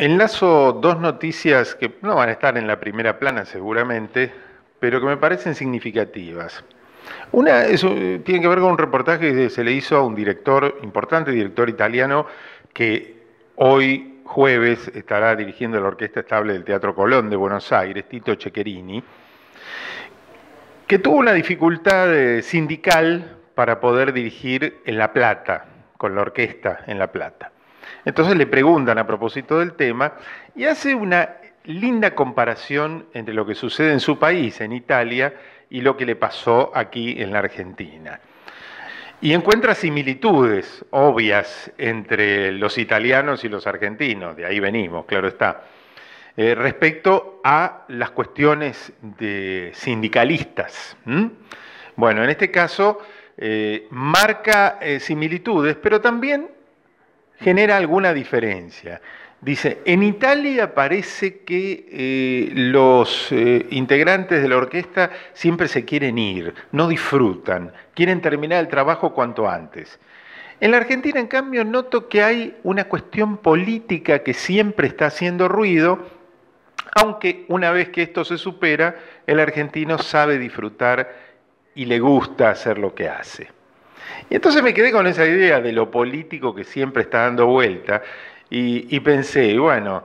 Enlazo dos noticias que no van a estar en la primera plana seguramente, pero que me parecen significativas. Una eh, tiene que ver con un reportaje que se le hizo a un director, importante director italiano, que hoy jueves estará dirigiendo la Orquesta Estable del Teatro Colón de Buenos Aires, Tito Ceccherini, que tuvo una dificultad eh, sindical para poder dirigir en La Plata, con la orquesta en La Plata. Entonces le preguntan a propósito del tema y hace una linda comparación entre lo que sucede en su país, en Italia, y lo que le pasó aquí en la Argentina. Y encuentra similitudes obvias entre los italianos y los argentinos, de ahí venimos, claro está, eh, respecto a las cuestiones de sindicalistas. Bueno, en este caso eh, marca eh, similitudes, pero también genera alguna diferencia. Dice, en Italia parece que eh, los eh, integrantes de la orquesta siempre se quieren ir, no disfrutan, quieren terminar el trabajo cuanto antes. En la Argentina, en cambio, noto que hay una cuestión política que siempre está haciendo ruido, aunque una vez que esto se supera, el argentino sabe disfrutar y le gusta hacer lo que hace. Y entonces me quedé con esa idea de lo político que siempre está dando vuelta y, pensé, bueno,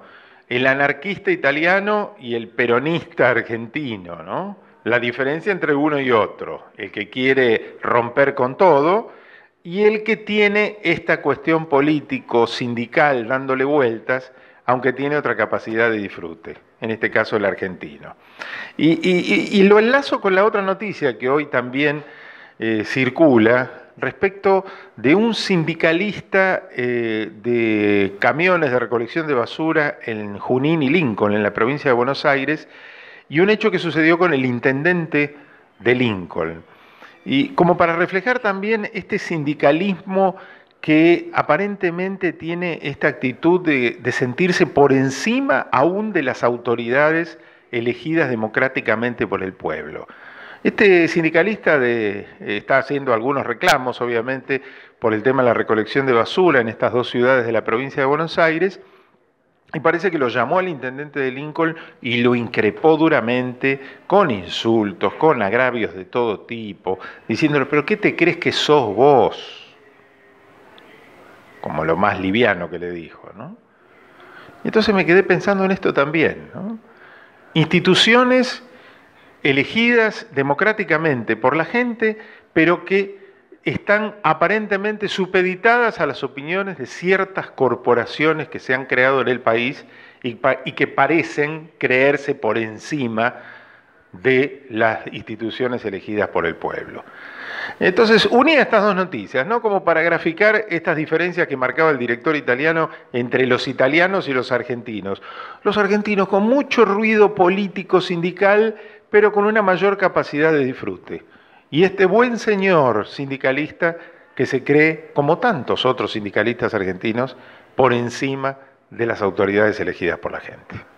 el anarquista italiano y el peronista argentino, ¿no? La diferencia entre uno y otro, el que quiere romper con todo y el que tiene esta cuestión político, sindical, dándole vueltas, aunque tiene otra capacidad de disfrute, en este caso el argentino. Y, lo enlazo con la otra noticia que hoy también eh, circula, respecto de un sindicalista eh, de camiones de recolección de basura en Junín y Lincoln, en la provincia de Buenos Aires, y un hecho que sucedió con el intendente de Lincoln. Y como para reflejar también este sindicalismo que aparentemente tiene esta actitud de sentirse por encima aún de las autoridades elegidas democráticamente por el pueblo. Este sindicalista eh, está haciendo algunos reclamos, obviamente, por el tema de la recolección de basura en estas dos ciudades de la provincia de Buenos Aires, y parece que lo llamó al intendente de Lincoln y lo increpó duramente con insultos, con agravios de todo tipo, diciéndole, pero ¿qué te crees que sos vos? Como lo más liviano que le dijo, ¿no? Y entonces me quedé pensando en esto también, Instituciones elegidas democráticamente por la gente, pero que están aparentemente supeditadas a las opiniones de ciertas corporaciones que se han creado en el país y, que parecen creerse por encima de las instituciones elegidas por el pueblo. Entonces, unía estas dos noticias, ¿no? Como para graficar estas diferencias que marcaba el director italiano entre los italianos y los argentinos. Los argentinos con mucho ruido político sindical, pero con una mayor capacidad de disfrute. Y este buen señor sindicalista que se cree, como tantos otros sindicalistas argentinos, por encima de las autoridades elegidas por la gente.